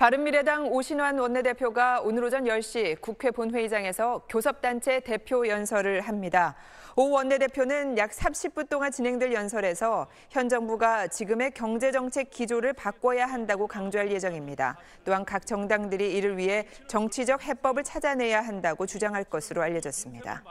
바른미래당 오신환 원내대표가 오늘 오전 10시 국회 본회의장에서 교섭단체 대표 연설을 합니다. 오 원내대표는 약 30분 동안 진행될 연설에서 현 정부가 지금의 경제정책 기조를 바꿔야 한다고 강조할 예정입니다. 또한 각 정당들이 이를 위해 정치적 해법을 찾아내야 한다고 주장할 것으로 알려졌습니다.